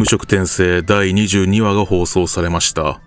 無職転生第22話が放送されました。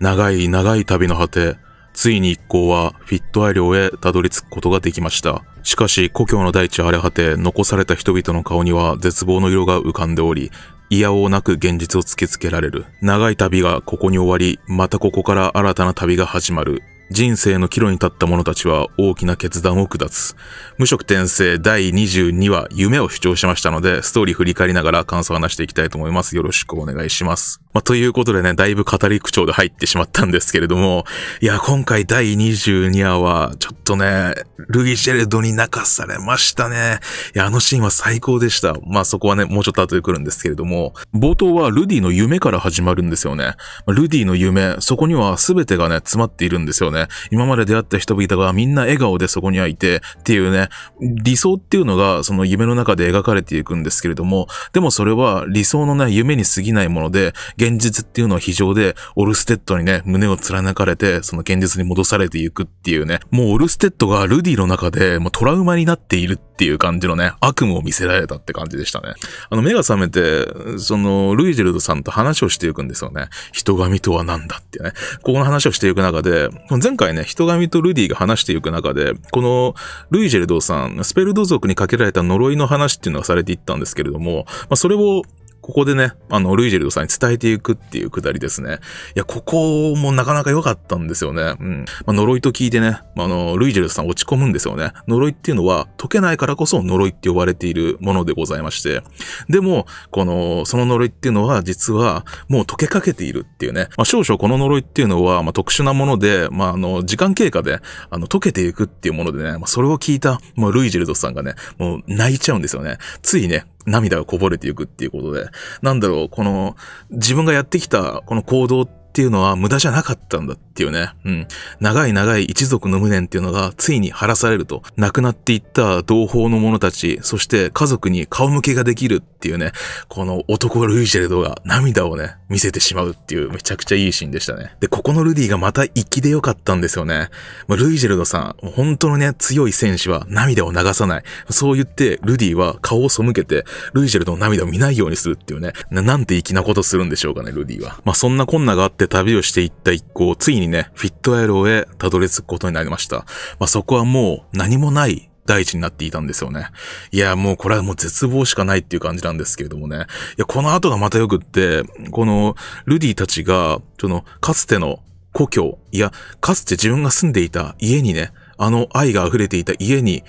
長い長い旅の果て、ついに一行はフィットアイ領へたどり着くことができました。しかし故郷の大地荒れ果て、残された人々の顔には絶望の色が浮かんでおり、嫌おなく現実を突きつけられる。長い旅がここに終わり、またここから新たな旅が始まる。人生の岐路に立った者たちは大きな決断を下す。無職転生第22話、夢を主張しましたので、ストーリー振り返りながら感想を話していきたいと思います。よろしくお願いします。まあ、ということでね、だいぶ語り口調で入ってしまったんですけれども、いや、今回第22話は、ちょっとね、ルイシェルドに泣かされましたね。いや、あのシーンは最高でした。まあ、そこはね、もうちょっと後で来るんですけれども、冒頭はルディの夢から始まるんですよね。ルディの夢、そこには全てがね、詰まっているんですよね。ね。今まで出会った人々がみんな笑顔でそこにはいてっていうね、理想っていうのがその夢の中で描かれていくんですけれども、でもそれは理想のね、夢に過ぎないもので、現実っていうのは非常で、オルステッドにね、胸を貫かれて、その現実に戻されていくっていうね、もうオルステッドがルディの中で、もうトラウマになっているっていう感じのね、悪夢を見せられたって感じでしたね。あの、目が覚めて、その、ルイジェルドさんと話をしていくんですよね。人神とは何だってね。ここの話をしていく中で、前回ね、人神とルディが話していく中で、このルイジェルドーさん、スペルド族にかけられた呪いの話っていうのがされていったんですけれども、まあ、それをここでね、あの、ルイジェルドさんに伝えていくっていうくだりですね。いや、ここもなかなか良かったんですよね。うん。まあ、呪いと聞いてね、あの、ルイジェルドさん落ち込むんですよね。呪いっていうのは解けないからこそ呪いって呼ばれているものでございまして。でも、この、その呪いっていうのは実はもう解けかけているっていうね。まあ、少々この呪いっていうのは、まあ、特殊なもので、まあ、あの、時間経過で、あの、解けていくっていうものでね、まあ、それを聞いた、まあ、ルイジェルドさんがね、もう泣いちゃうんですよね。ついね、涙がこぼれていくっていうことで、なんだろう、この、自分がやってきた、この行動っっていうのは無駄じゃなかったんだっていうね。うん。長い長い一族の無念っていうのがついに晴らされると、亡くなっていった同胞の者たち、そして家族に顔向けができるっていうね、この男ルイジェルドが涙をね、見せてしまうっていうめちゃくちゃいいシーンでしたね。で、ここのルディがまた粋で良かったんですよね。まあ、ルイジェルドさん、本当のね、強い戦士は涙を流さない。そう言って、ルディは顔を背けて、ルイジェルドの涙を見ないようにするっていうね、ななんて粋なことするんでしょうかね、ルディは。まあ、そんな困難があって、って旅をしていった一行、ついにね、フィットアイローへたどり着くことになりました。まあ、そこはもう何もない大地になっていたんですよね。いや、もうこれはもう絶望しかないっていう感じなんですけれどもね。いや、この後がまたよくって、このルディたちが、その、かつての故郷、いや、かつて自分が住んでいた家にね、あの愛が溢れていた家に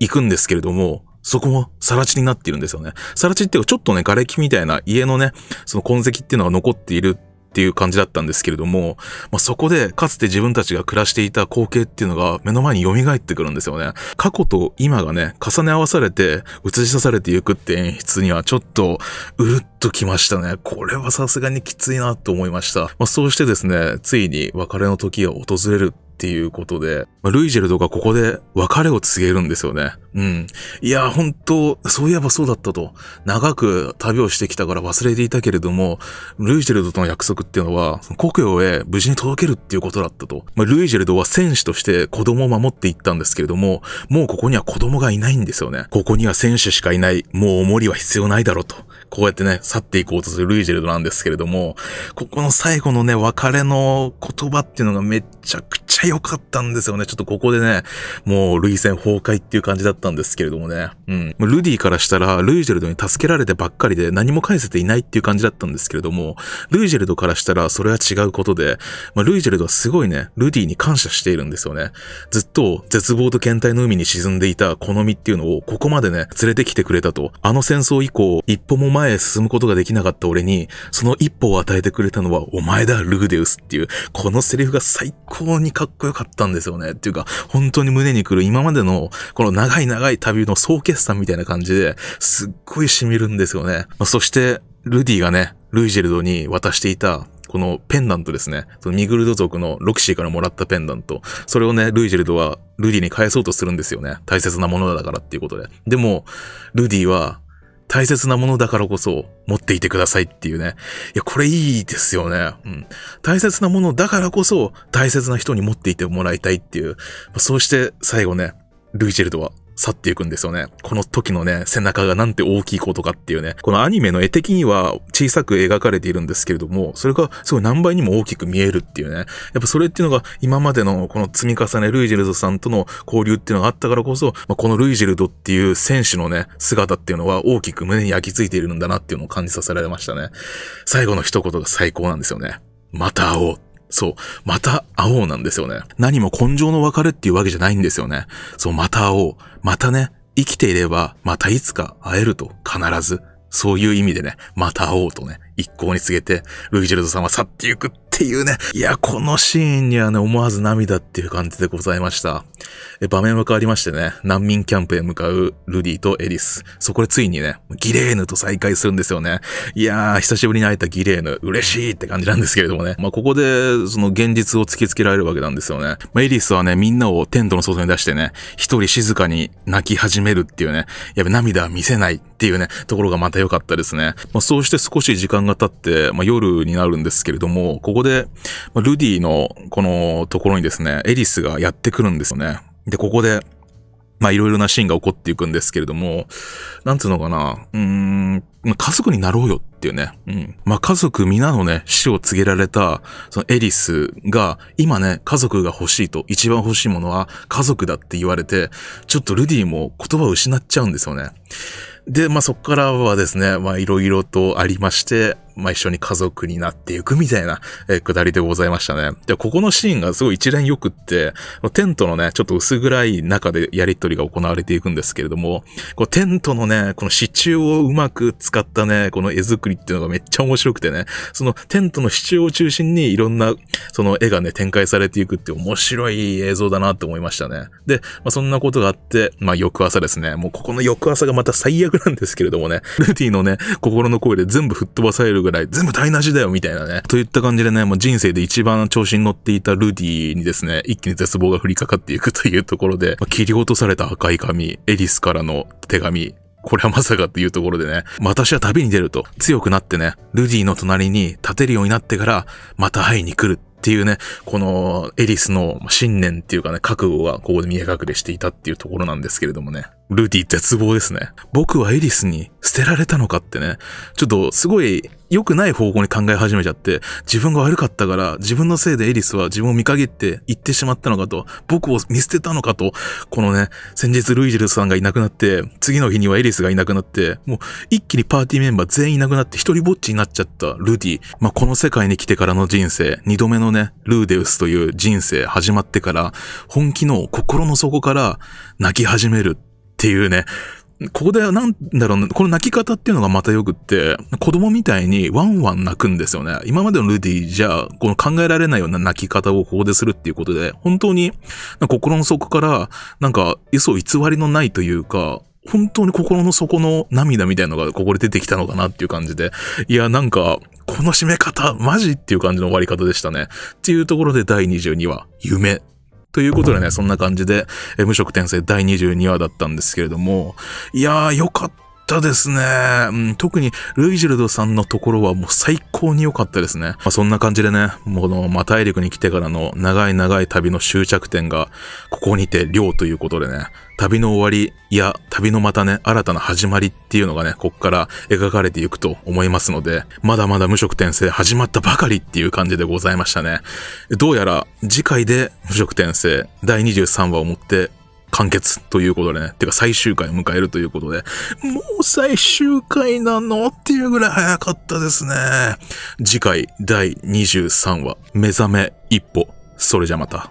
行くんですけれども、そこも更地になっているんですよね。更地っていうかちょっとね、瓦礫みたいな家のね、その痕跡っていうのが残っているっていう感じだったんですけれども、まあ、そこでかつて自分たちが暮らしていた光景っていうのが目の前に蘇ってくるんですよね。過去と今がね、重ね合わされて映し出されていくって演出にはちょっとうるっときましたね。これはさすがにきついなと思いました。まあ、そうしてですね、ついに別れの時が訪れるっていうことで、まルイジェルドがここで別れを告げるんですよね。うん。いや、本当そういえばそうだったと。長く旅をしてきたから忘れていたけれども、ルイジェルドとの約束っていうのは、故郷へ無事に届けるっていうことだったと。まあ、ルイジェルドは戦士として子供を守っていったんですけれども、もうここには子供がいないんですよね。ここには戦士しかいない。もう重りは必要ないだろうと。こうやってね、去っていこうとするルイジェルドなんですけれども、ここの最後のね、別れの言葉っていうのがめちゃくちゃ良かったんですよね。ちょっとここでね、もう、類戦崩壊っていう感じだったんですけれどもね。うん。ルディからしたら、ルイジェルドに助けられてばっかりで何も返せていないっていう感じだったんですけれども、ルイジェルドからしたらそれは違うことで、まあ、ルイジェルドはすごいね、ルディに感謝しているんですよね。ずっと絶望と倦怠の海に沈んでいたこの身っていうのをここまでね、連れてきてくれたと。あの戦争以降、一歩も前前へ進むことができなかった俺に、その一歩を与えてくれたのはお前だ、ルーデウスっていう、このセリフが最高にかっこよかったんですよね。っていうか、本当に胸に来る今までの、この長い長い旅の総決算みたいな感じで、すっごい染みるんですよね。まそして、ルディがね、ルイジェルドに渡していた、このペンダントですね。そのミグルド族のロキシーからもらったペンダント。それをね、ルイジェルドはルディに返そうとするんですよね。大切なものだからっていうことで。でも、ルディは大切なものだからこそ持っていてくださいっていうね。いや、これいいですよね。うん。大切なものだからこそ大切な人に持っていてもらいたいっていう。そうして最後ね、ルイジェルドは去っていくんですよね。この時のね、背中がなんて大きいことかっていうね、このアニメの絵的には小さく描かれているんですけれども、それがすごい何倍にも大きく見えるっていうね、やっぱそれっていうのが今までのこの積み重ねルイジェルドさんとの交流っていうのがあったからこそ、まあ、このルイジェルドっていう選手のね、姿っていうのは大きく胸に焼き付いているんだなっていうのを感じさせられましたね。最後の一言が最高なんですよね。また会おう。そう。また会おうなんですよね。何も根性の別れっていうわけじゃないんですよね。そう、また会おう。またね、生きていれば、またいつか会えると、必ず。そういう意味でね、また会おうとね、一向に告げて、ルイジェルドさんは去っていくっっていうね。いや、このシーンにはね、思わず涙っていう感じでございました。え場面は変わりましてね、難民キャンプへ向かうルディとエリス。そこでついにね、ギレーヌと再会するんですよね。いやー、久しぶりに会えたギレーヌ、嬉しいって感じなんですけれどもね。まあ、ここで、その現実を突きつけられるわけなんですよね。まあ、エリスはね、みんなをテントの外に出してね、一人静かに泣き始めるっていうね、やっぱ涙は見せない。っていうね、ところがまた良かったですね。まあ、そうして少し時間が経って、まあ、夜になるんですけれども、ここで、まあ、ルディのこのところにですね、エリスがやってくるんですよね。で、ここで、まあいろいろなシーンが起こっていくんですけれども、なんつうのかな、うーん、家族になろうよっていうね、うん。まあ家族皆のね、死を告げられた、そのエリスが、今ね、家族が欲しいと、一番欲しいものは家族だって言われて、ちょっとルディも言葉を失っちゃうんですよね。で、まあ、そこからはですね、まあ、いろいろとありまして、まあ、一緒に家族になっていくみたいな、えー、くだりでございましたね。で、ここのシーンがすごい一連よくって、テントのね、ちょっと薄暗い中でやりとりが行われていくんですけれども、こうテントのね、この支柱をうまく使ったね、この絵作りっていうのがめっちゃ面白くてね、そのテントの支柱を中心にいろんな、その絵がね、展開されていくって面白い映像だなって思いましたね。で、まあ、そんなことがあって、まあ、翌朝ですね、もうここの翌朝がまた最悪なんですけれどもね、ルーティのね、心の声で全部吹っ飛ばされるぐらいぐらい、全部台無しだよ、みたいなね。といった感じでね、もう人生で一番調子に乗っていたルディにですね、一気に絶望が降りかかっていくというところで、まあ、切り落とされた赤い髪、エリスからの手紙、これはまさかっていうところでね、私は旅に出ると、強くなってね、ルディの隣に立てるようになってから、また会いに来るっていうね、このエリスの信念っていうかね、覚悟がここで見え隠れしていたっていうところなんですけれどもね。ルディ絶望ですね。僕はエリスに捨てられたのかってね、ちょっとすごい良くない方向に考え始めちゃって、自分が悪かったから自分のせいでエリスは自分を見限って行ってしまったのかと、僕を見捨てたのかと、このね、先日ルイジルさんがいなくなって、次の日にはエリスがいなくなって、もう一気にパーティーメンバー全員いなくなって一人ぼっちになっちゃったルディ。まあ、この世界に来てからの人生、二度目のね、ルーデウスという人生始まってから、本気の心の底から泣き始めるっていうね、ここで、なんだろう、この泣き方っていうのがまたよくって、子供みたいにワンワン泣くんですよね。今までのルディじゃ、この考えられないような泣き方をここでするっていうことで、本当に心の底から、なんか、嘘偽りのないというか、本当に心の底の涙みたいなのがここで出てきたのかなっていう感じで、いや、なんか、この締め方、マジっていう感じの終わり方でしたね。っていうところで第22話、夢ということでね、そんな感じで、無職転生第22話だったんですけれども、いやー、よかった。ったですね。うん、特にルイジルドさんのところはもう最高に良かったですね。まあ、そんな感じでね、もうの、まあ、大陸に来てからの長い長い旅の終着点が、ここにて寮ということでね、旅の終わり、いや、旅のまたね、新たな始まりっていうのがね、こっから描かれていくと思いますので、まだまだ無職転生始まったばかりっていう感じでございましたね。どうやら次回で無職転生第23話をもって完結ということでね。てか最終回を迎えるということで、もう最終回なのっていうぐらい早かったですね。次回第23話、目覚め一歩。それじゃまた。